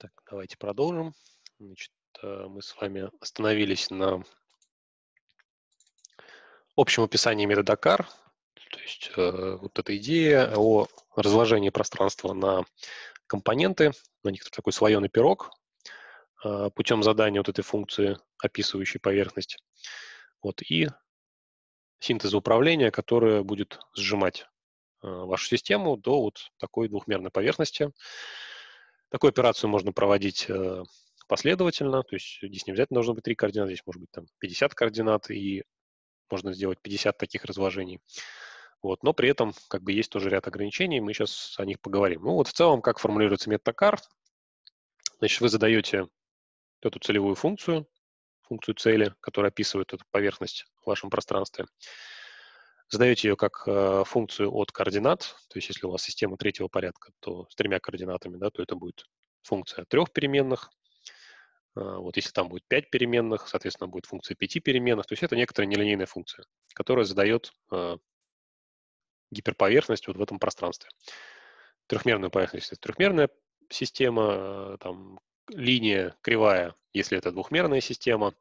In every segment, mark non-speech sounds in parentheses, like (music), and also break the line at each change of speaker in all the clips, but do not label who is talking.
Так, давайте продолжим. Значит, э, мы с вами остановились на общем описании метадокар, то есть э, вот эта идея о разложении пространства на компоненты, на некоторый такой слоеный пирог э, путем задания вот этой функции, описывающей поверхность, вот, и синтеза управления, которая будет сжимать вашу систему до вот такой двухмерной поверхности, Такую операцию можно проводить э, последовательно, то есть здесь не обязательно должно быть три координаты, здесь может быть там 50 координат, и можно сделать 50 таких разложений. Вот, но при этом как бы есть тоже ряд ограничений, мы сейчас о них поговорим. Ну вот в целом, как формулируется метод карт. Значит, вы задаете эту целевую функцию, функцию цели, которая описывает эту поверхность в вашем пространстве задаете ее как э, функцию от координат, то есть если у вас система третьего порядка, то с тремя координатами, да, то это будет функция трех переменных. Э, вот если там будет пять переменных, соответственно, будет функция пяти переменных. То есть это некоторая нелинейная функция, которая задает э, гиперповерхность вот в этом пространстве. Трехмерную поверхность, если трехмерная система, э, там линия кривая, если это двухмерная система,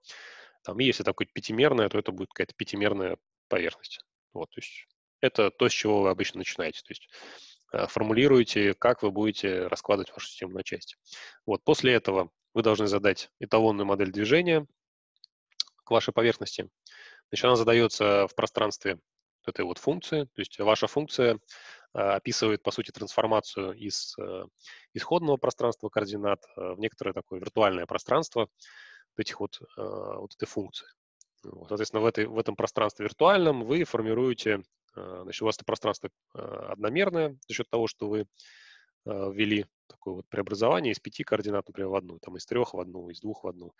там, и если это какая-то пятимерная, то это будет какая-то пятимерная поверхность. Вот, то есть это то, с чего вы обычно начинаете. То есть а, формулируете, как вы будете раскладывать вашу систему на части. Вот, после этого вы должны задать эталонную модель движения к вашей поверхности. Значит, она задается в пространстве этой вот функции. То есть ваша функция а, описывает, по сути, трансформацию из э, исходного пространства координат э, в некоторое такое виртуальное пространство этих вот, э, вот этой функции. Вот, соответственно, ну, ну, в, этой, в этом пространстве виртуальном вы формируете, а, значит, у вас это пространство а, одномерное за счет того, что вы а, ввели такое вот преобразование из пяти координат, например, в одну, там из трех в одну, из двух в одну.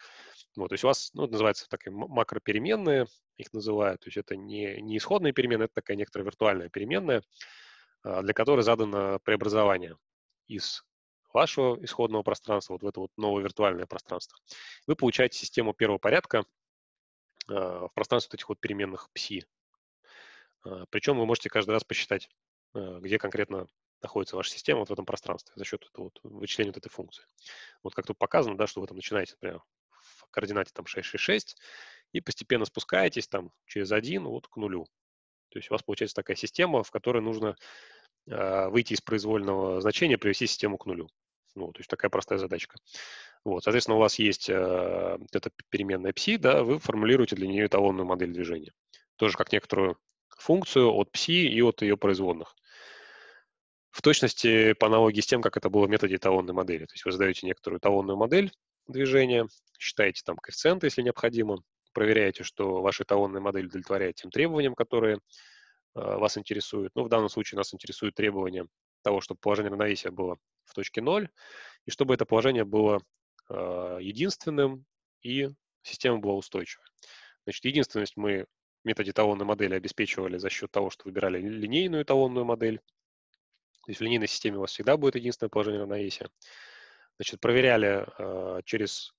Вот, то есть у вас, ну, это называется такие макропеременные, их называют, то есть это не, не исходные переменные, это такая некоторая виртуальная переменная, для которой задано преобразование из вашего исходного пространства вот в это вот новое виртуальное пространство. Вы получаете систему первого порядка, а, в пространстве вот этих вот переменных пси. А, Причем вы можете каждый раз посчитать, а, где конкретно находится ваша система вот в этом пространстве за счет этого вот вычисления вот этой функции. Вот как тут показано, да, что вы там начинаете, например, в координате там 6,6,6 и постепенно спускаетесь там через 1 вот к нулю. То есть у вас получается такая система, в которой нужно выйти из произвольного значения, привести систему к нулю. Ну, то есть такая простая задачка. Вот, соответственно, у вас есть э, эта переменная psi, да, вы формулируете для нее эталонную модель движения. Тоже как некоторую функцию от psi и от ее производных. В точности по аналогии с тем, как это было в методе эталонной модели. То есть вы задаете некоторую эталонную модель движения, считаете там коэффициенты, если необходимо, проверяете, что ваша эталонная модель удовлетворяет тем требованиям, которые э, вас интересуют. Ну, в данном случае нас интересуют требования того, чтобы положение равновесия было в точке 0, и чтобы это положение было э, единственным и система была устойчива. Значит, единственность мы методе эталонной модели обеспечивали за счет того, что выбирали линейную эталонную модель. То есть в линейной системе у вас всегда будет единственное положение равновесия. Значит, проверяли э, через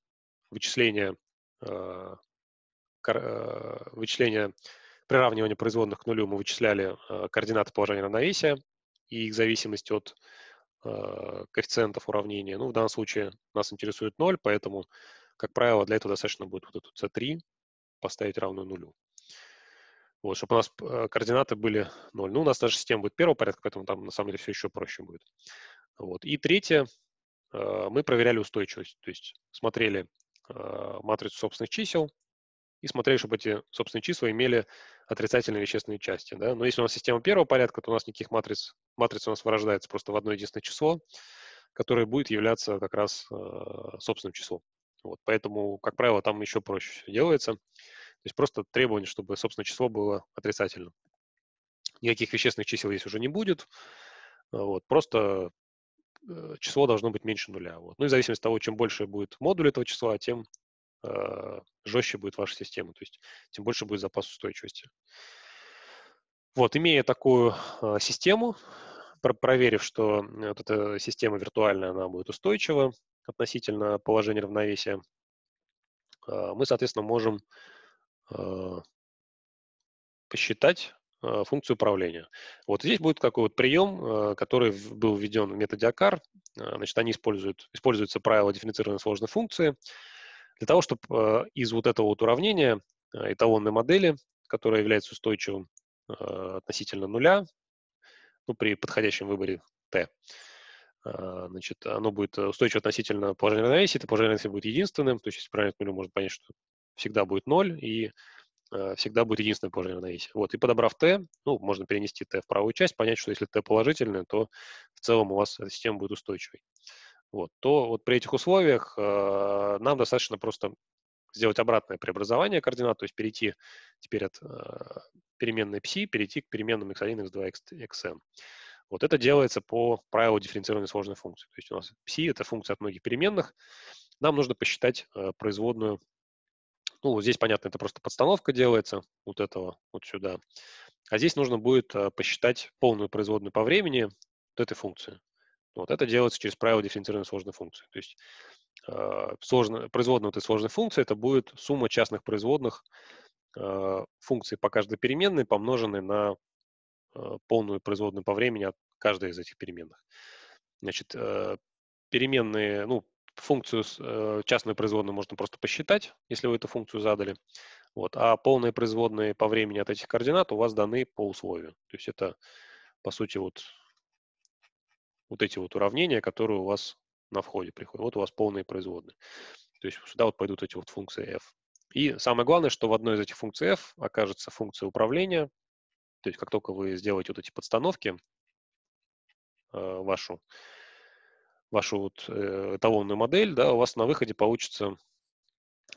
вычисление, э, вычисление приравнивания производных к нулю, мы вычисляли э, координаты положения равновесия и их зависимость от Э, коэффициентов уравнения. Ну, в данном случае нас интересует 0, поэтому, как правило, для этого достаточно будет вот эту c3 поставить равную нулю. Вот, чтобы у нас э, координаты были 0. Ну, у нас даже система будет первого порядка, поэтому там на самом деле все еще проще будет. Вот. И третье, э, мы проверяли устойчивость. То есть смотрели матрицу собственных чисел и смотрели, чтобы эти собственные числа имели отрицательные вещественные части. Да? Но если у нас система первого порядка, то у нас никаких матриц. Матрица у нас вырождается просто в одно единственное число, которое будет являться как раз э, собственным числом. Вот. Поэтому, как правило, там еще проще все делается. То есть просто требование, чтобы собственное число было отрицательным. Никаких вещественных чисел здесь уже не будет. Вот. Просто э, число должно быть меньше нуля. Вот. Ну и в зависимости от того, чем больше будет модуль этого числа, тем Э, жестче будет ваша система, то есть тем больше будет запас устойчивости. Вот, имея такую а, систему, про проверив, что вот эта система виртуальная, она будет устойчива относительно положения равновесия, а, мы, соответственно, можем э, посчитать э, функцию управления. Вот здесь будет какой вот прием, который был введен в методе АКАР. Значит, они используют, используются правила дифференцированной сложной функции. Для того, чтобы э, из вот этого вот уравнения э, эталонной модели, которая является устойчивым э, относительно нуля, ну, при подходящем выборе t, значит, оно будет устойчиво относительно положения равновесия, это положение равновесия будет единственным, то есть если правильно к нулю, можно понять, что всегда будет ноль и всегда будет единственное положение равновесия. Вот, и подобрав t, ну, можно перенести t в правую часть, понять, что если t положительное, то в целом у вас система будет устойчивой вот, то вот при этих условиях э, нам достаточно просто сделать обратное преобразование координат, то есть перейти теперь от э, переменной psi, перейти к переменным x1, x2, xn. Вот это делается по правилу дифференцированной сложной функции. То есть у нас psi — это функция от многих переменных. Нам нужно посчитать э, производную. Ну, вот здесь, понятно, это просто подстановка делается вот этого вот сюда. А здесь нужно будет э, посчитать полную производную по времени вот этой функции. Вот это делается через правило дифференцированной сложной функции. То есть э, сложно, производная этой сложной функции это будет сумма частных производных э, функций по каждой переменной, помноженной на э, полную производную по времени от каждой из этих переменных. Значит, э, переменные, ну, функцию э, частную производную можно просто посчитать, если вы эту функцию задали. Вот, а полные производные по времени от этих координат у вас даны по условию. То есть это, по сути, вот вот эти вот уравнения, которые у вас на входе приходят. Вот у вас полные производные. То есть сюда вот пойдут эти вот функции f. И самое главное, что в одной из этих функций f окажется функция управления. То есть как только вы сделаете вот эти подстановки э, вашу, вашу вот э, эталонную модель, да, у вас на выходе получится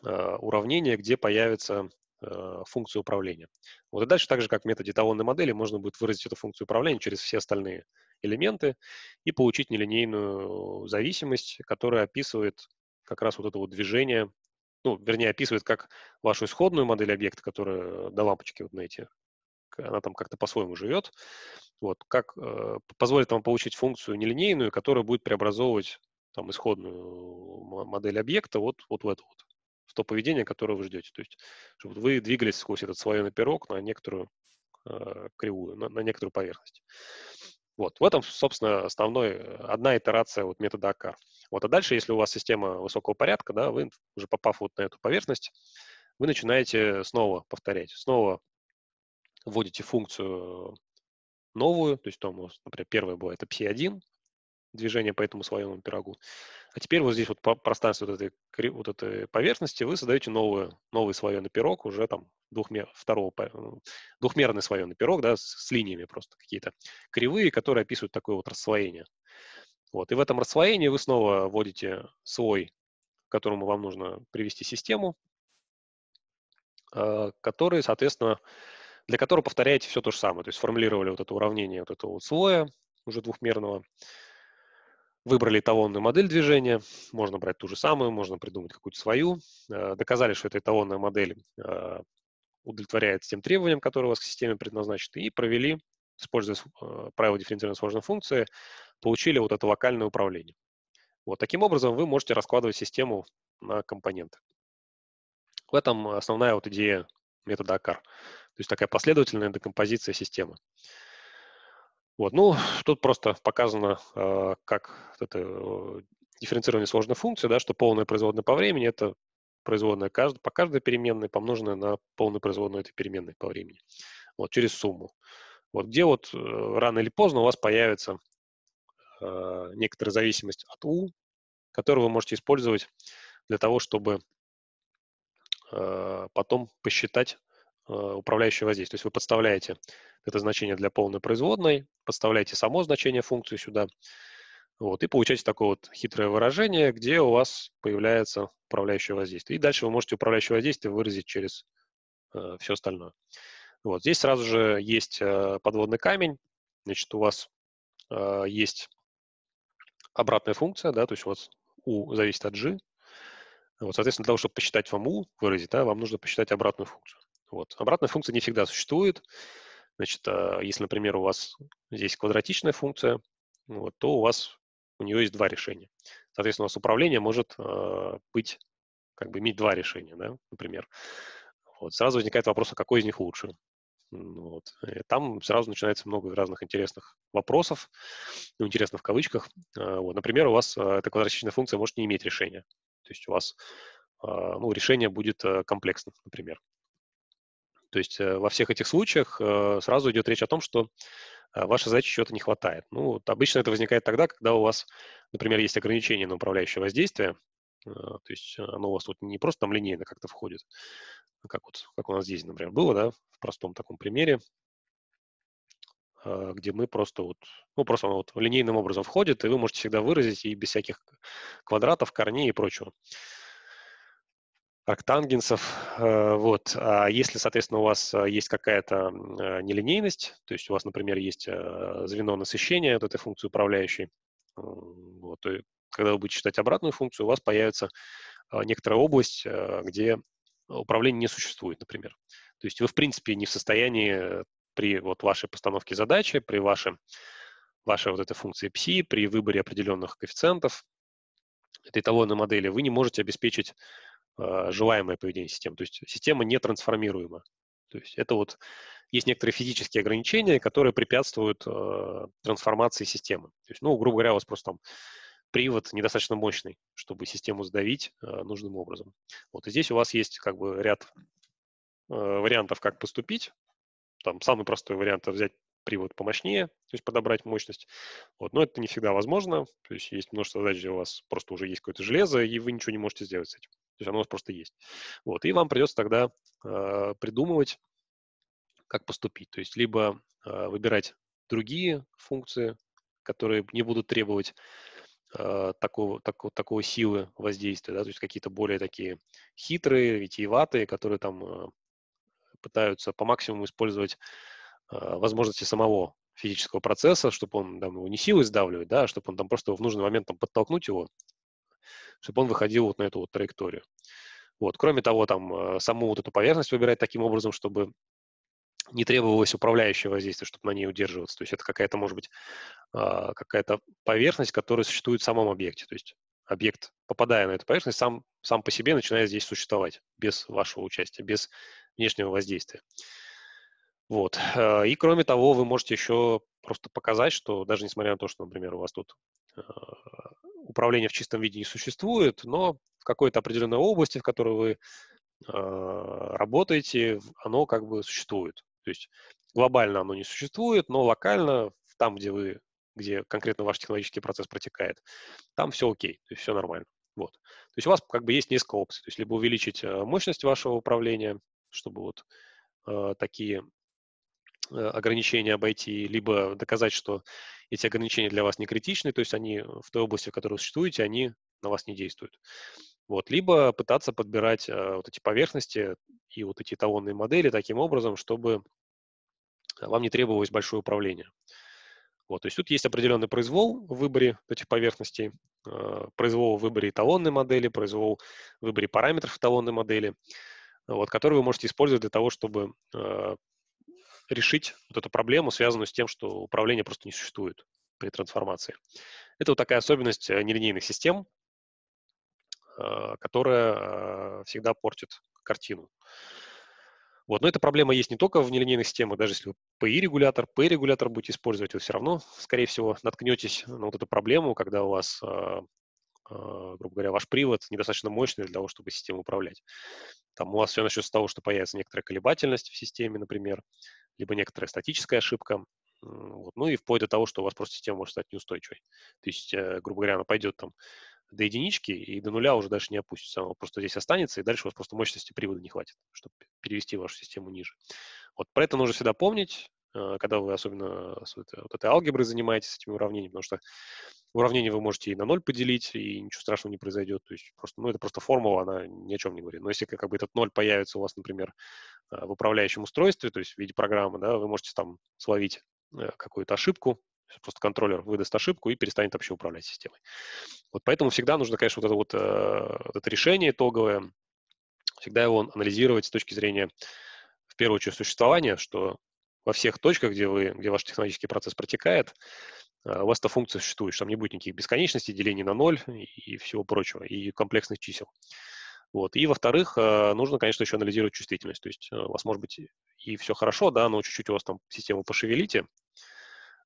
э, уравнение, где появится э, функция управления. Вот и дальше, так же как в методе эталонной модели, можно будет выразить эту функцию управления через все остальные элементы и получить нелинейную зависимость, которая описывает как раз вот это вот движение, ну, вернее, описывает как вашу исходную модель объекта, которая до лампочки вот на эти, она там как-то по-своему живет, вот, как э, позволит вам получить функцию нелинейную, которая будет преобразовывать там исходную модель объекта вот, вот в это вот, в то поведение, которое вы ждете. То есть, чтобы вы двигались сквозь этот слоеный пирог на некоторую э, кривую, на, на некоторую поверхность. Вот, в этом, собственно, основной, э, одна итерация вот метода АК. Вот, а дальше, если у вас система высокого порядка, да, вы уже попав вот на эту поверхность, вы начинаете снова повторять, снова вводите функцию новую, то есть там, например, первая была это psi1, движение по этому слоеному пирогу. А теперь вот здесь вот по пространстве вот этой, вот этой поверхности вы создаете новую, новый слоеный пирог, уже там двухмер, второго, ну, двухмерный слоеный пирог, да, с, с линиями просто какие-то кривые, которые описывают такое вот расслоение. Вот. И в этом расслоении вы снова вводите слой, которому вам нужно привести систему, э, который, соответственно, для которого повторяете все то же самое. То есть формулировали вот это уравнение вот этого вот слоя уже двухмерного, выбрали эталонную модель движения, можно брать ту же самую, можно придумать какую-то свою, э, доказали, что эта эталонная модель э, удовлетворяет тем требованиям, которые у вас к системе предназначены, и провели, используя э, правила дифференциальной сложной функции, получили вот это локальное управление. Вот таким образом вы можете раскладывать систему на компоненты. В этом основная вот идея метода АКАР. То есть такая последовательная декомпозиция системы. Вот, ну, тут просто показано, а, как это э, дифференцирование сложной функции, да, что полная производная по времени – это производная кажд... по каждой переменной, помноженная на полную производную этой переменной по времени, вот, через сумму. Вот где вот э, рано или поздно у вас появится э, некоторая зависимость от U, которую вы можете использовать для того, чтобы э, потом посчитать Э, управляющее воздействие. То есть вы подставляете это значение для полной производной, подставляете само значение функции сюда, вот, и получаете такое вот хитрое выражение, где у вас появляется управляющее воздействие. И дальше вы можете управляющее воздействие выразить через э, все остальное. Вот, здесь сразу же есть э, подводный камень, значит, у вас э, есть обратная функция, да, то есть у вас U зависит от G. Вот, соответственно, для того, чтобы посчитать вам U, выразить, да, вам нужно посчитать обратную функцию. Вот. Обратная функция не всегда существует. Значит, а, если, например, у вас здесь квадратичная функция, ну вот, то у вас у нее есть два решения. Соответственно, у вас управление может э, быть, как бы иметь два решения, да, например. Вот, сразу возникает вопрос, а какой из них лучше. Ну вот. И э, там сразу начинается много разных интересных вопросов, ну, интересно в кавычках. Э, вот, например, у вас э, эта квадратичная функция может не иметь решения. То есть у вас э, ну, решение будет э, комплексным, например. То есть э, во всех этих случаях э, сразу идет речь о том, что э, вашей задачи чего-то не хватает. Ну, вот обычно это возникает тогда, когда у вас, например, есть ограничение на управляющее воздействие, то есть оно у вас тут не просто там линейно как-то входит, а как, вот, как у нас здесь, например, было, да, в простом таком примере, где мы просто вот, ну, просто оно вот линейным образом входит, и вы можете всегда выразить и без всяких квадратов, корней и прочего арктангенсов. Э, вот. А если, соответственно, у вас э, есть какая-то э, нелинейность, то есть у вас, например, есть звено насыщения вот этой функции управляющей, вот, то когда вы будете считать обратную функцию, у вас появится некоторая область, где управление не существует, например. То есть вы, в принципе, не в состоянии при вот вашей постановке задачи, при вашем, вашей вот этой функции psi, при выборе определенных коэффициентов этой эталонной модели, вы не можете обеспечить а, желаемое поведение системы. То есть система не трансформируема. То есть это вот есть некоторые физические ограничения, которые препятствуют э, трансформации системы. То есть, ну, грубо говоря, у вас просто там привод недостаточно мощный, чтобы систему сдавить э, нужным образом. Вот и здесь у вас есть как бы ряд э, вариантов, как поступить. Там самый простой вариант – взять привод помощнее, то есть подобрать мощность. Вот, но это не всегда возможно. То есть есть множество задач, где у вас просто уже есть какое-то железо, и вы ничего не можете сделать с этим. То есть оно у вас просто есть. Вот. И вам придется тогда э, придумывать, как поступить. То есть либо э, выбирать другие функции, которые не будут требовать э, такого, такого, такого силы воздействия, да, то есть какие-то более такие хитрые, витиеватые, которые там э, пытаются по максимуму использовать э, возможности самого физического процесса, чтобы он там, его не силой сдавливать, да, чтобы он там просто в нужный момент там, подтолкнуть его чтобы он выходил вот на эту вот траекторию. Вот. Кроме того, там э, саму вот эту поверхность выбирать таким образом, чтобы не требовалось управляющее воздействие, чтобы на ней удерживаться. То есть это какая-то, может быть, а, какая-то поверхность, которая существует в самом объекте. То есть объект, попадая на эту поверхность, сам, сам по себе начинает здесь существовать без вашего участия, без внешнего воздействия. Вот. Э, и кроме того, вы можете еще просто показать, что даже несмотря на то, что, например, у вас тут э, управления в чистом виде не существует, но в какой-то определенной области, в которой вы э, работаете, оно как бы существует. То есть глобально оно не существует, но локально, там, где вы, где конкретно ваш технологический процесс протекает, там все окей, то есть все нормально. Вот. То есть у вас как бы есть несколько опций. То есть либо увеличить а, мощность вашего управления, чтобы вот э, такие Э, ограничения обойти, либо доказать, что эти ограничения для вас не критичны, то есть они э, в той области, в которой вы существуете, они на вас не действуют. Вот. Либо пытаться подбирать э, вот эти поверхности и вот эти эталонные модели таким образом, чтобы вам не требовалось большое управление. Вот. То есть тут есть определенный произвол в выборе этих поверхностей, э, произвол в выборе эталонной модели, произвол в выборе параметров эталонной модели, вот, который вы можете использовать для того, чтобы э, решить вот эту проблему, связанную с тем, что управление просто не существует при трансформации. Это вот такая особенность э, нелинейных систем, э, которая э, всегда портит картину. Вот. Но эта проблема есть не только в нелинейных системах, даже если вы PI-регулятор, P-регулятор будете использовать, вы все равно, скорее всего, наткнетесь на вот эту проблему, когда у вас а, грубо говоря, ваш привод недостаточно мощный для того, чтобы систему управлять. Там у вас все начнется с того, что появится некоторая колебательность в системе, например, либо некоторая статическая ошибка, вот, ну и вплоть до того, что у вас просто система может стать неустойчивой. То есть, э, грубо говоря, она пойдет там до единички и до нуля уже дальше не опустится. Она просто здесь останется, и дальше у вас просто мощности привода не хватит, чтобы перевести вашу систему ниже. Вот про это нужно всегда помнить, Э, когда вы особенно э, вот этой алгеброй занимаетесь, этими уравнениями, потому что уравнение вы можете и на ноль поделить, и ничего страшного не произойдет. То есть просто, ну, это просто формула, она ни о чем не говорит. Но если как бы этот ноль появится у вас, например, э, в управляющем устройстве, то есть в виде программы, да, вы можете там словить какую-то ошибку, просто контроллер выдаст ошибку и перестанет вообще управлять системой. Вот поэтому всегда нужно, конечно, вот это вот, вот это решение итоговое, всегда его анализировать с точки зрения, в первую очередь, существования, что во всех точках, где, вы, где ваш технологический процесс протекает, а, у вас эта функция существует, что там не будет никаких бесконечностей, делений на ноль и всего прочего, и комплексных чисел. Вот. И, во-вторых, а, нужно, конечно, еще анализировать чувствительность. То есть э, у вас, может быть, и все хорошо, да, но чуть-чуть у вас там систему пошевелите,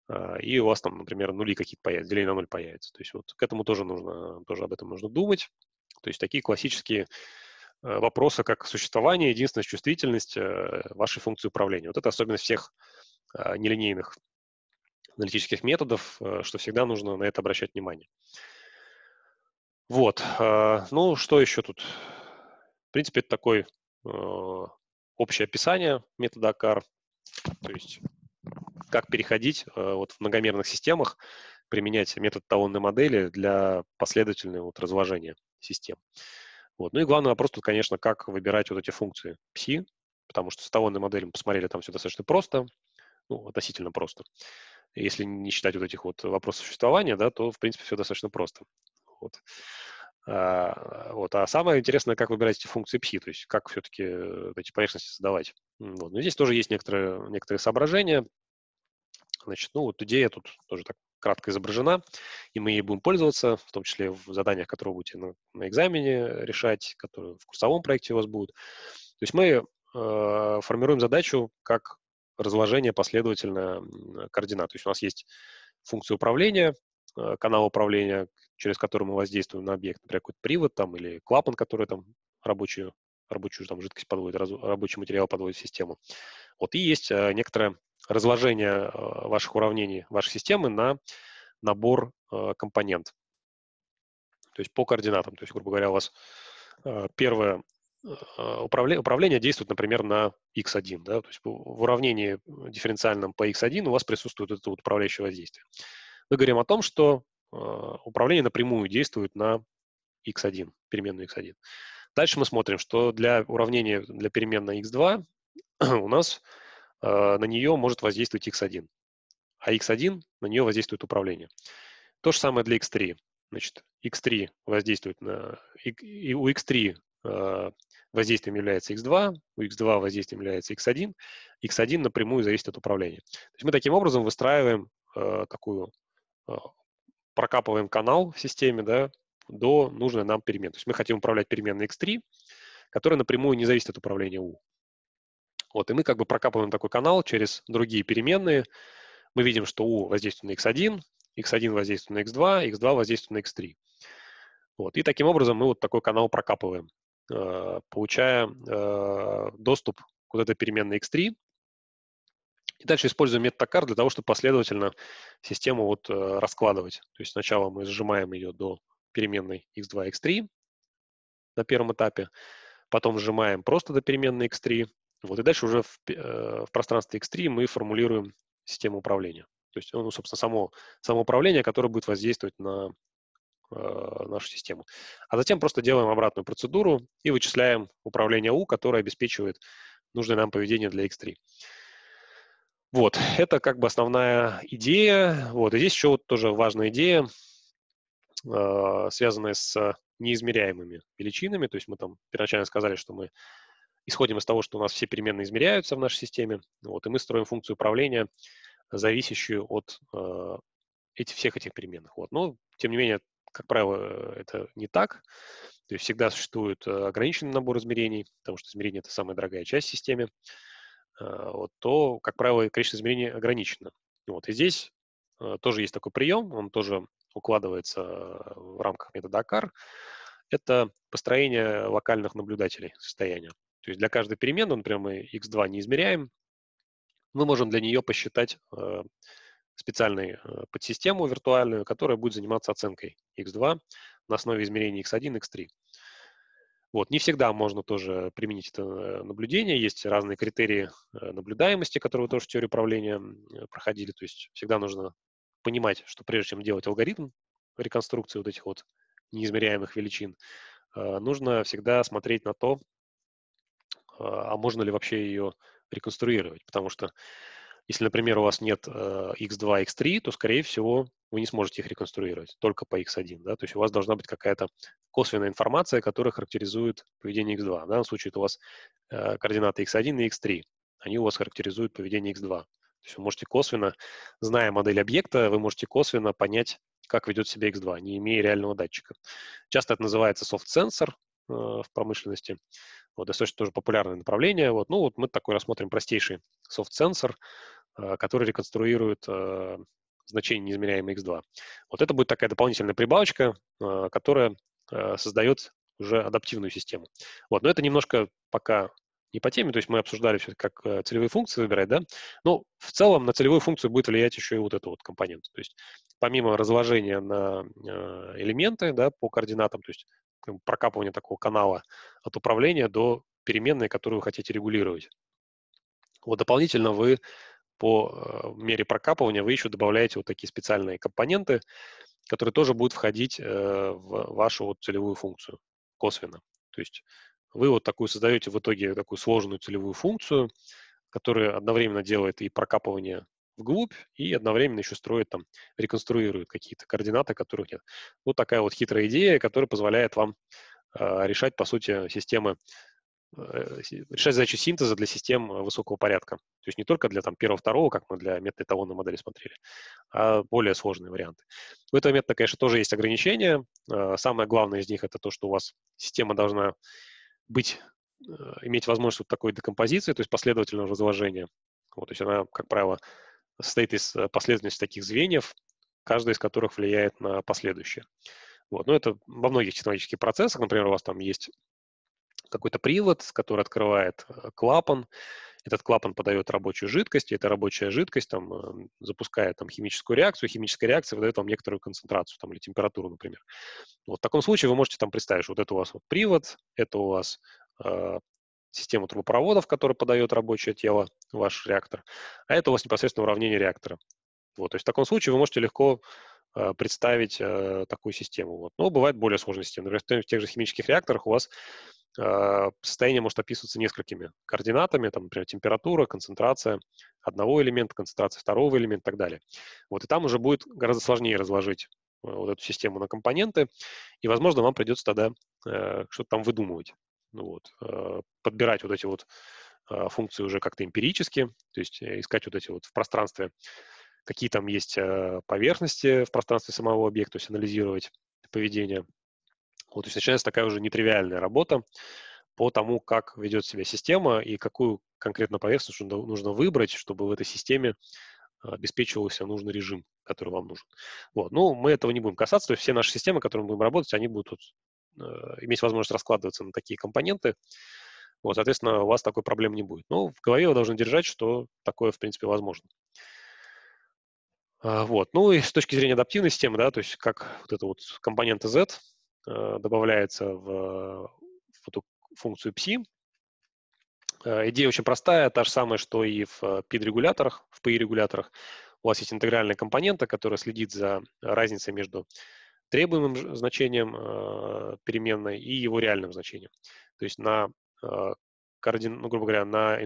а, и у вас там, например, нули какие-то появятся, деление на ноль появится. То есть вот к этому тоже нужно, тоже об этом нужно думать. То есть такие классические Э, вопроса, как существование, единственность, чувствительность э, вашей функции управления. Вот это особенность всех э, нелинейных аналитических методов, что всегда нужно на это обращать внимание. Вот. Ну, что еще тут? В принципе, это такое общее описание метода АКАР, то есть как переходить вот в многомерных системах, применять метод талонной модели для последовательного вот, разложения систем. Вот. Ну и главный вопрос тут, конечно, как выбирать вот эти функции пси, потому что с талонной моделью мы посмотрели, там все достаточно просто, ну, относительно просто. Если не считать вот этих вот вопросов существования, да, то, в принципе, все достаточно просто. Вот. А, вот. а самое интересное, как выбирать эти функции пси, то есть как все-таки э, эти поверхности создавать. Вот. Но ну, здесь тоже есть некоторые, некоторые соображения. Значит, ну вот идея тут тоже так кратко изображена, и мы ей будем пользоваться, в том числе в заданиях, которые будете на, на экзамене решать, которые в курсовом проекте у вас будут. То есть мы э, формируем задачу как разложение последовательно координат. То есть у нас есть функция управления, э, канал управления, через который мы воздействуем на объект, например, какой-то привод там или клапан, который там рабочую, рабочую там, жидкость подводит, раз, рабочий материал подводит в систему. Вот, и есть э, некоторое разложение э, ваших уравнений, вашей системы на набор э, компонент. То есть по координатам. То есть, грубо говоря, у вас первое управление, управление действует, например, на x1. Да? То есть в уравнении дифференциальном по x1 у вас присутствует это вот управляющее воздействие. Мы говорим о том, что управление напрямую действует на x1, переменную x1. Дальше мы смотрим, что для уравнения для переменной x2 (clears throat) у нас э, на нее может воздействовать x1, а x1 на нее воздействует управление. То же самое для x3. Значит, x3 воздействует на... И, и у x3 э, воздействием является x2, у x2 воздействием является x1, x1 напрямую зависит от управления. То есть мы таким образом выстраиваем э, такую, э, прокапываем канал в системе, да, до нужной нам перемен. То есть мы хотим управлять переменной x3, которая напрямую не зависит от управления u. Вот, и мы как бы прокапываем такой канал через другие переменные. Мы видим, что U воздействует на x1, x1 воздействует на x2, x2 воздействует на x3. Вот, и таким образом мы вот такой канал прокапываем, э, получая э, доступ к вот этой переменной x3. И дальше используем метод для того, чтобы последовательно систему вот э, раскладывать. То есть сначала мы сжимаем ее до переменной x2, x3 на первом этапе, потом сжимаем просто до переменной x3, вот, и дальше уже в, э, в пространстве X3 мы формулируем систему управления. То есть, ну, собственно, само, само управление, которое будет воздействовать на э, нашу систему. А затем просто делаем обратную процедуру и вычисляем управление U, которое обеспечивает нужное нам поведение для X3. Вот, это как бы основная идея. Вот, и здесь еще вот тоже важная идея, э, связанная с неизмеряемыми величинами. То есть мы там первоначально сказали, что мы исходим из того, что у нас все переменные измеряются в нашей системе, вот, и мы строим функцию управления, зависящую от э, этих, всех этих переменных. Вот. Но, тем не менее, как правило, это не так. То есть всегда существует э, ограниченный набор измерений, потому что измерение – это самая дорогая часть системы. Э, вот, то, как правило, количество измерений ограничено. Вот. И здесь э, тоже есть такой прием, он тоже укладывается в рамках метода ACAR. Это построение локальных наблюдателей состояния. То есть для каждой переменной, например, мы x2 не измеряем, мы можем для нее посчитать э, специальную э, подсистему виртуальную, которая будет заниматься оценкой x2 на основе измерений x1, x3. Вот. Не всегда можно тоже применить это э, наблюдение. Есть разные критерии э, наблюдаемости, которые вы тоже в теории управления э, проходили. То есть всегда нужно понимать, что прежде чем делать алгоритм реконструкции вот этих вот неизмеряемых величин, нужно всегда смотреть на то, а, а можно ли вообще ее реконструировать? Потому что если, например, у вас нет э, x2, x3, то, скорее всего, вы не сможете их реконструировать только по x1. Да? То есть у вас должна быть какая-то косвенная информация, которая характеризует поведение x2. В данном случае это у вас э, координаты x1 и x3. Они у вас характеризуют поведение x2. То есть вы можете косвенно, зная модель объекта, вы можете косвенно понять, как ведет себя x2, не имея реального датчика. Часто это называется soft sensor, Э, в промышленности. Вот, достаточно тоже популярное направление. Вот, ну, вот мы такой рассмотрим простейший софт-сенсор, э, который реконструирует э, значение неизмеряемой x2. Вот это будет такая дополнительная прибавочка, которая создает уже адаптивную систему. Вот, но это немножко пока не по теме, то есть мы обсуждали все как целевые функции выбирать, да, но в целом на целевую функцию будет влиять еще и вот этот вот компонент, то есть помимо разложения на элементы, да, по координатам, то есть прокапывания такого канала от управления до переменной, которую вы хотите регулировать. Вот дополнительно вы по э, мере прокапывания вы еще добавляете вот такие специальные компоненты, которые тоже будут входить э, в вашу вот целевую функцию косвенно. То есть вы вот такую создаете в итоге такую сложную целевую функцию, которая одновременно делает и прокапывание вглубь и одновременно еще строят там, реконструируют какие-то координаты, которых нет. Вот такая вот хитрая идея, которая позволяет вам э, решать, по сути, системы, э, решать задачу синтеза для систем э, высокого порядка. То есть не только для там первого-второго, как мы для метода модели смотрели, а более сложные варианты. У этого метода, конечно, тоже есть ограничения. Э, самое главное из них это то, что у вас система должна быть э, иметь возможность вот такой декомпозиции, то есть последовательного разложения. Вот, то есть она, как правило, состоит из э, последовательности таких звеньев, каждая из которых влияет на последующее. Вот. Но ну, это во многих технологических процессах. Например, у вас там есть какой-то привод, который открывает э, клапан. Этот клапан подает рабочую жидкость, и эта рабочая жидкость там, эм, запускает там, химическую реакцию. Химическая реакция выдает вам некоторую концентрацию там, или температуру, например. Вот в таком случае вы можете там представить, что вот это у вас вот привод, это у вас э, систему трубопроводов, которые подает рабочее тело, ваш реактор, а это у вас непосредственно уравнение реактора. Вот, то есть в таком случае вы можете легко э, представить э, такую систему. Вот. Но бывают более сложные системы. Например, в тех же химических реакторах у вас э, состояние может описываться несколькими координатами, там, например, температура, концентрация одного элемента, концентрация второго элемента и так далее. Вот, и там уже будет гораздо сложнее разложить э, вот эту систему на компоненты, и, возможно, вам придется тогда э, что-то там выдумывать. Ну вот, э, подбирать вот эти вот э, функции уже как-то эмпирически, то есть э, искать вот эти вот в пространстве, какие там есть поверхности в пространстве самого объекта, то есть анализировать поведение. Вот, то есть начинается такая уже нетривиальная работа по тому, как ведет себя система и какую конкретно поверхность нужно выбрать, чтобы в этой системе обеспечивался нужный режим, который вам нужен. Вот. Ну, мы этого не будем касаться, то есть все наши системы, которыми мы будем работать, они будут Э, иметь возможность раскладываться на такие компоненты, вот, соответственно, у вас такой проблемы не будет. Но ну, в голове вы должны держать, что такое, в принципе, возможно. А, вот. Ну и с точки зрения адаптивной системы, да, то есть как вот эта вот компонента Z э, добавляется в, в эту функцию PSI. Э, идея очень простая, та же самая, что и в PID-регуляторах, э, в PI-регуляторах. У вас есть интегральная компонента, которая следит за разницей между требуемым значением э, переменной и его реальным значением. То есть на, э, координ, ну, грубо говоря, на,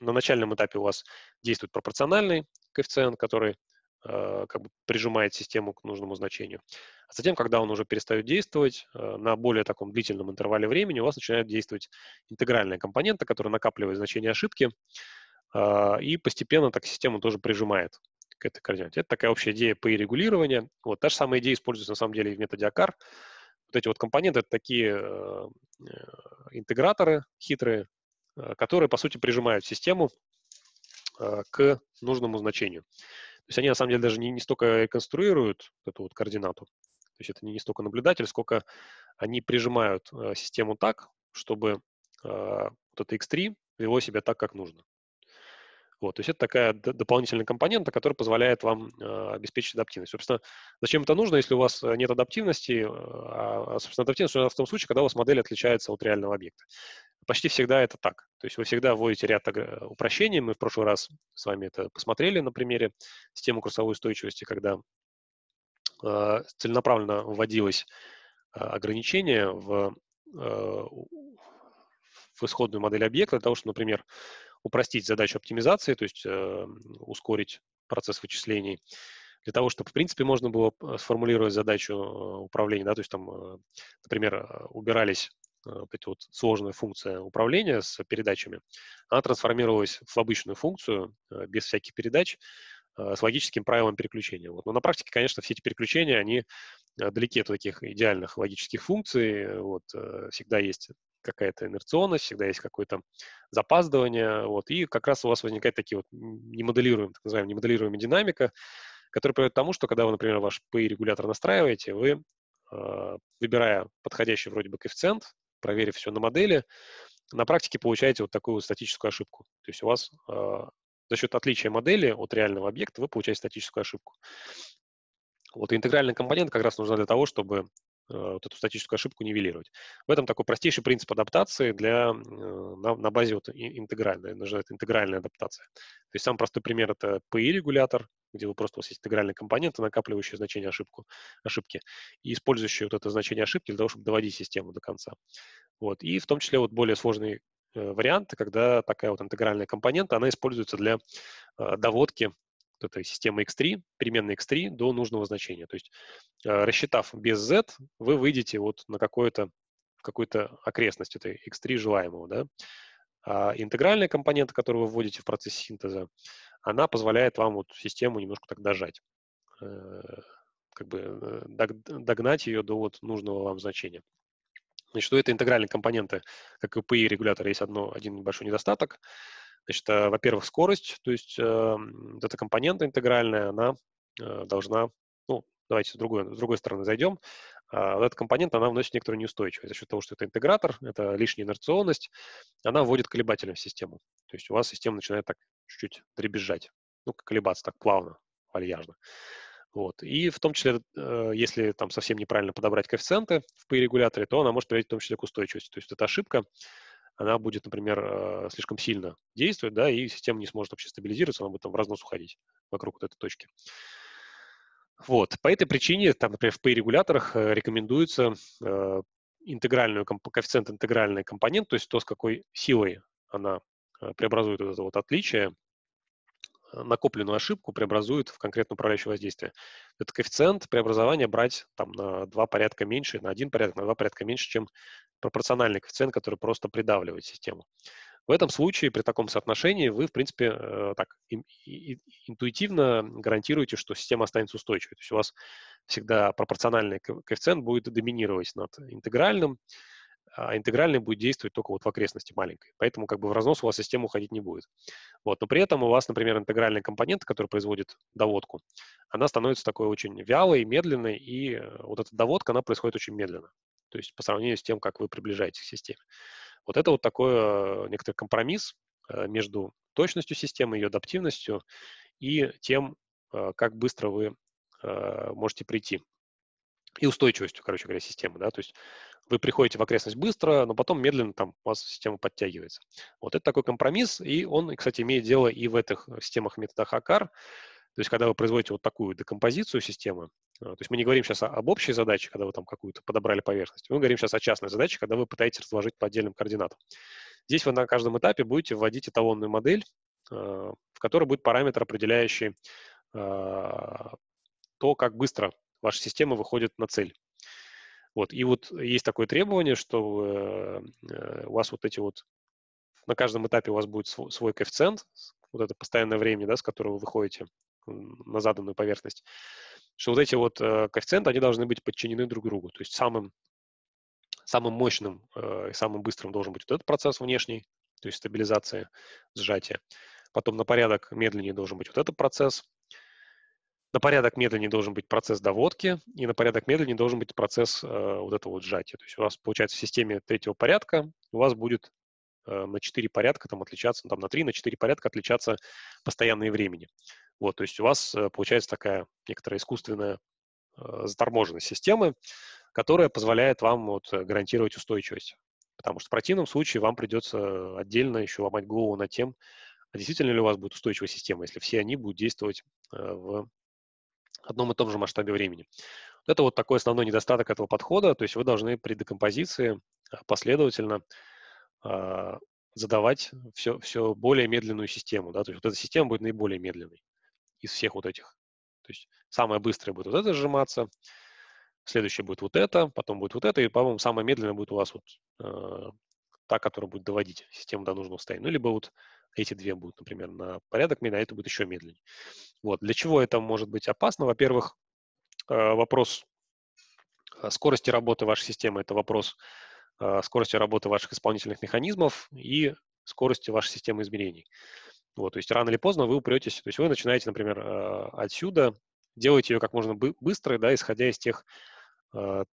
на начальном этапе у вас действует пропорциональный коэффициент, который э, как бы прижимает систему к нужному значению. А затем, когда он уже перестает действовать, э, на более таком длительном интервале времени у вас начинает действовать интегральная компонента, которая накапливает значение ошибки, э, и постепенно так систему тоже прижимает к этой Это такая общая идея по регулирования. Вот та же самая идея используется на самом деле и в методе ACAR. Вот эти вот компоненты — это такие э, э, интеграторы хитрые, э, которые, по сути, прижимают систему э, к нужному значению. То есть они, на самом деле, даже не, не столько конструируют эту вот координату, то есть это не, не столько наблюдатель, сколько они прижимают э, систему так, чтобы э, вот это X3 вело себя так, как нужно. Вот, то есть это такая дополнительная компонента, которая позволяет вам э, обеспечить адаптивность. Собственно, зачем это нужно, если у вас э, нет адаптивности? Э, а, собственно, адаптивность в том случае, когда у вас модель отличается от реального объекта. Почти всегда это так. То есть вы всегда вводите ряд упрощений. Мы в прошлый раз с вами это посмотрели на примере системы курсовой устойчивости, когда э, целенаправленно вводилось э, ограничение в, э, в исходную модель объекта для того, что, например, упростить задачу оптимизации, то есть э, ускорить процесс вычислений, для того, чтобы, в принципе, можно было сформулировать задачу э, управления, да, то есть там, э, например, э, убирались эти вот сложная функция управления с передачами, она трансформировалась в обычную функцию без всяких передач с логическим правилом переключения. Вот. Но на практике, конечно, все эти переключения, они далеки от таких идеальных логических функций. Вот. Всегда есть какая-то инерционность, всегда есть какое-то запаздывание, вот, и как раз у вас возникает такие вот немоделируемые, так называемая немоделируемая динамика, которая приводит к тому, что когда вы, например, ваш PI-регулятор настраиваете, вы, э, выбирая подходящий вроде бы коэффициент, проверив все на модели, на практике получаете вот такую вот статическую ошибку. То есть у вас э, за счет отличия модели от реального объекта вы получаете статическую ошибку. Вот интегральный компонент как раз нужен для того, чтобы Э, вот эту статическую ошибку нивелировать. В этом такой простейший принцип адаптации для, э, на, на базе вот интегральной, называется интегральная адаптация. То есть самый простой пример — это PI-регулятор, где вы просто у вас есть интегральные компоненты, накапливающие значение ошибку, ошибки, и использующие вот это значение ошибки для того, чтобы доводить систему до конца. Вот. И в том числе вот более сложные э, варианты, когда такая вот интегральная компонента, она используется для доводки этой системы x3, переменной x3 до нужного значения. То есть э, рассчитав без z, вы выйдете вот на какое-то какую-то окрестность этой x3 желаемого. Да? А интегральная компонента, которую вы вводите в процесс синтеза, она позволяет вам вот систему немножко так дожать, э, как бы э, догнать ее до вот нужного вам значения. Значит, у этой интегральной компоненты, как и у PI e регулятора, есть одно, один небольшой недостаток – Значит, во-первых, скорость, то есть дата-компонента эм, интегральная, она э, должна, ну, давайте с другой, с другой стороны зайдем, а, вот этот компонент, она вносит некоторую неустойчивость за счет того, что это интегратор, это лишняя инерционность, она вводит колебательную систему. То есть у вас система начинает так чуть-чуть дребезжать, ну, колебаться так плавно, вальяжно. Вот. И в том числе, э, если там совсем неправильно подобрать коэффициенты в P-регуляторе, то она может привести в том числе к устойчивости. То есть это ошибка, она будет, например, э, слишком сильно действовать, да, и система не сможет вообще стабилизироваться, она будет там в разнос уходить вокруг вот этой точки. Вот. По этой причине, там, например, в P-регуляторах э, рекомендуется э, интегральную, коэффициент интегральной компонент, то есть то, с какой силой она э, преобразует вот это вот отличие накопленную ошибку преобразует в конкретно управляющее воздействие. Этот коэффициент преобразования брать там, на два порядка меньше, на один порядок, на два порядка меньше, чем пропорциональный коэффициент, который просто придавливает систему. В этом случае, при таком соотношении, вы, в принципе, э, так интуитивно гарантируете, что система останется устойчивой. То есть у вас всегда пропорциональный коэффициент будет доминировать над интегральным, а интегральный будет действовать только вот в окрестности маленькой. Поэтому как бы в разнос у вас система уходить не будет. Вот. Но при этом у вас, например, интегральный компонент, который производит доводку, она становится такой очень вялой, медленной, и э, вот эта доводка, она происходит очень медленно. То есть по сравнению с тем, как вы приближаетесь к системе. Вот это вот такой э, некоторый компромисс э, между точностью системы, ее адаптивностью и тем, как быстро вы можете прийти и устойчивостью, короче говоря, системы, да, то есть вы приходите в окрестность быстро, но потом медленно там у вас система подтягивается. Вот это такой компромисс, и он, кстати, имеет дело и в этих э, системах методах АКАР. То есть, когда вы производите вот такую декомпозицию системы, э, то есть мы не говорим сейчас об общей задаче, когда вы там какую-то подобрали поверхность, мы говорим сейчас о частной задаче, когда вы пытаетесь разложить по отдельным координатам. Здесь вы на каждом этапе будете вводить эталонную модель, э, в которой будет параметр, определяющий то, как быстро ваша система выходит на цель. Вот. И вот есть такое требование, что э, э, у вас вот эти вот на каждом этапе у вас будет свой, свой коэффициент, вот это постоянное время, да, с которого вы выходите на заданную поверхность, что вот эти вот э, коэффициенты, они должны быть подчинены друг другу. То есть самым, самым мощным э, и самым быстрым должен быть вот этот процесс внешний, то есть стабилизация сжатия. Потом на порядок медленнее должен быть вот этот процесс, на порядок медленнее должен быть процесс доводки, и на порядок медленнее должен быть процесс э, вот этого вот сжатия. То есть у вас, получается, в системе третьего порядка у вас будет э, на 4 порядка там отличаться, ну, там на 3, на 4 порядка отличаться постоянное времени. Вот, то есть у вас э, получается такая некоторая искусственная э, заторможенность системы, которая позволяет вам вот, гарантировать устойчивость. Потому что в противном случае вам придется отдельно еще ломать голову над тем, а действительно ли у вас будет устойчивая система, если все они будут действовать э, в одном и том же масштабе времени. это вот такой основной недостаток этого подхода, то есть вы должны при декомпозиции а, последовательно э, задавать все, все более медленную систему, да, то есть вот эта система будет наиболее медленной из всех вот этих. То есть самое быстрое будет вот это сжиматься, следующее будет вот это, потом будет вот это, и, по-моему, самое медленное будет у вас вот э, та, которая будет доводить систему до нужного состояния. Ну, либо вот эти две будут, например, на порядок медленнее, а это будет еще медленнее. Вот. Для чего это может быть опасно? Во-первых, э, вопрос э, скорости работы вашей системы – это вопрос э, скорости работы ваших исполнительных механизмов и скорости вашей системы измерений. Вот, то есть рано или поздно вы упретесь, то есть вы начинаете, например, отсюда, делаете ее как можно быстро, да, исходя из тех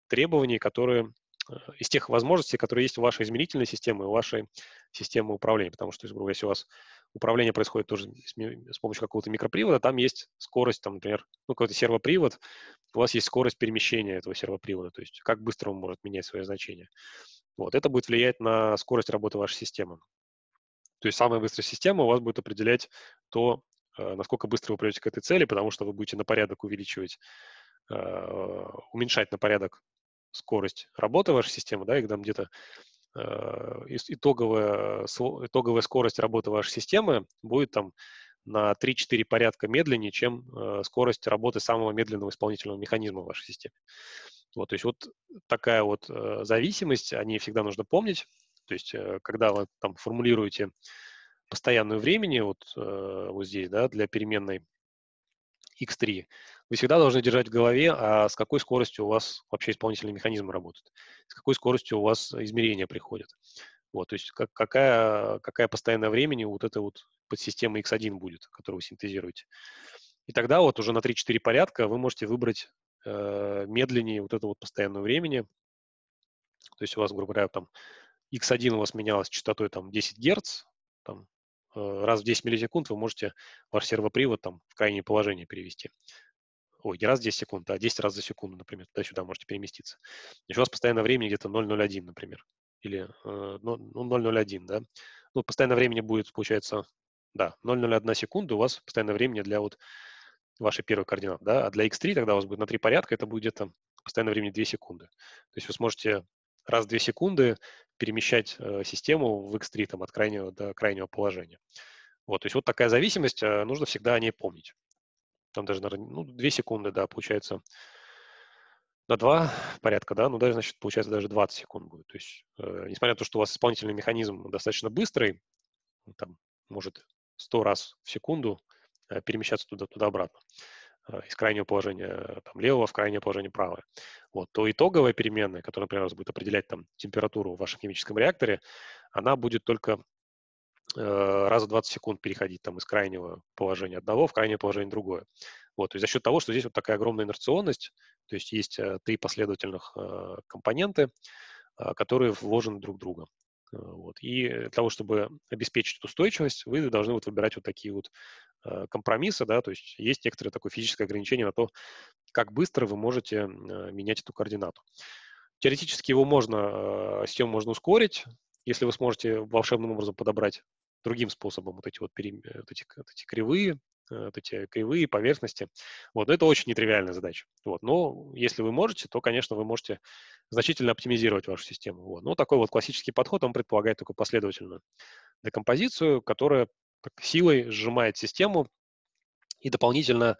требований, которые Э, из тех возможностей, которые есть у вашей измерительной системы, у вашей системы управления. Потому что, если у вас управление происходит тоже с, помощью какого-то микропривода, там есть скорость, там, например, ну, какой-то сервопривод, у вас есть скорость перемещения этого сервопривода, то есть как быстро он может менять свое значение. Вот, это будет влиять на скорость работы вашей системы. То есть самая быстрая система у вас будет определять то, э, насколько быстро вы придете к этой цели, потому что вы будете на порядок увеличивать, э, уменьшать на порядок скорость работы вашей системы, да, и там где-то э, итоговая, э, итоговая скорость работы вашей системы будет там на 3-4 порядка медленнее, чем э, скорость работы самого медленного исполнительного механизма в вашей системе. Вот, то есть вот такая вот э, зависимость, о ней всегда нужно помнить. То есть э, когда вы там формулируете постоянную времени, вот, э, вот здесь, да, для переменной x3, вы всегда должны держать в голове, а с какой скоростью у вас вообще исполнительный механизм работает, с какой скоростью у вас измерения приходят. Вот, то есть как, какая, какая постоянное времени вот эта вот подсистема X1 будет, которую вы синтезируете. И тогда вот уже на 3-4 порядка вы можете выбрать э, медленнее вот это вот постоянное времени. То есть у вас, грубо говоря, там X1 у вас менялось частотой там 10 Гц, там, э, раз в 10 миллисекунд вы можете ваш сервопривод там в крайнее положение перевести ой, не раз в 10 секунд, а 10 раз за секунду, например, туда-сюда можете переместиться. Еще у вас постоянно времени где-то 0,01, например, или э, ну, 0,01, да. Ну, постоянно времени будет, получается, да, 0,01 секунды у вас постоянно времени для вот вашей первой координаты, да, а для x3 тогда у вас будет на три порядка, это будет где-то постоянно времени 2 секунды. То есть вы сможете раз в 2 секунды перемещать э, систему в x3 там, от крайнего до крайнего положения. Вот, то есть вот такая зависимость, э, нужно всегда о ней помнить там даже, наверное, ну, 2 секунды, да, получается, на 2 порядка, да, ну, даже, значит, получается, даже 20 секунд будет. То есть, э, несмотря на то, что у вас исполнительный механизм достаточно быстрый, там, может, 100 раз в секунду э, перемещаться туда-туда-обратно э, из крайнего положения там, левого в крайнее положение правое, вот, то итоговая переменная, которая, например, будет определять там, температуру в вашем химическом реакторе, она будет только Э, раз в 20 секунд переходить там из крайнего положения одного в крайнее положение другое. Вот, то есть за счет того, что здесь вот такая огромная инерционность, то есть есть э, три последовательных э, компоненты, которые вложены друг в друга. Вот. И для того, чтобы обеспечить устойчивость, вы должны вот выбирать вот такие вот компромиссы, да, то есть есть некоторое такое физическое ограничение на то, как быстро вы можете менять эту координату. Теоретически его можно, систему можно ускорить, если вы сможете волшебным образом подобрать другим способом вот эти вот, пере, э, вот, эти, вот эти кривые, э, вот эти кривые поверхности. Вот, но это очень нетривиальная задача. Вот, но если вы можете, то, конечно, вы можете значительно оптимизировать вашу систему. Вот, но такой вот классический подход, он предполагает только последовательную декомпозицию, которая так, силой сжимает систему и дополнительно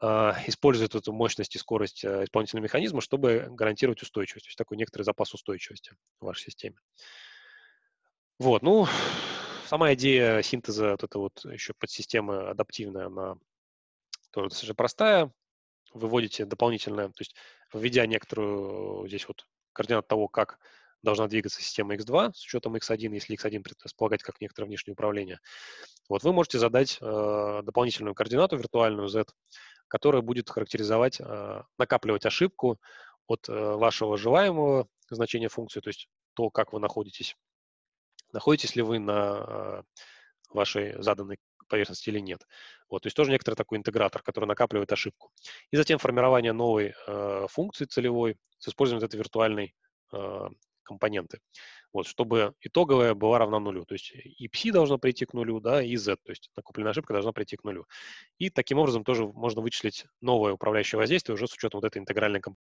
э, использует эту мощность и скорость э, исполнительного механизма, чтобы гарантировать устойчивость, то есть такой некоторый запас устойчивости в вашей системе. Вот, ну, сама идея синтеза, вот эта вот еще подсистема адаптивная, она тоже достаточно простая. Выводите дополнительное, то есть введя некоторую э, здесь вот координат того, как должна двигаться система X2 с учетом X1, если X1 предполагать как некоторое внешнее управление. Вот вы можете задать э, дополнительную координату виртуальную Z, которая будет характеризовать, э, накапливать ошибку от э, вашего желаемого значения функции, то есть то, как вы находитесь находитесь ли вы на э, вашей заданной поверхности или нет. Вот, то есть тоже некоторый такой интегратор, который накапливает ошибку. И затем формирование новой э, функции целевой с использованием этой виртуальной э, компоненты. Вот, чтобы итоговая была равна нулю. То есть и psi должна прийти к нулю, да, и z, то есть накопленная ошибка должна прийти к нулю. И таким образом тоже можно вычислить новое управляющее воздействие уже с учетом вот этой интегральной компоненты.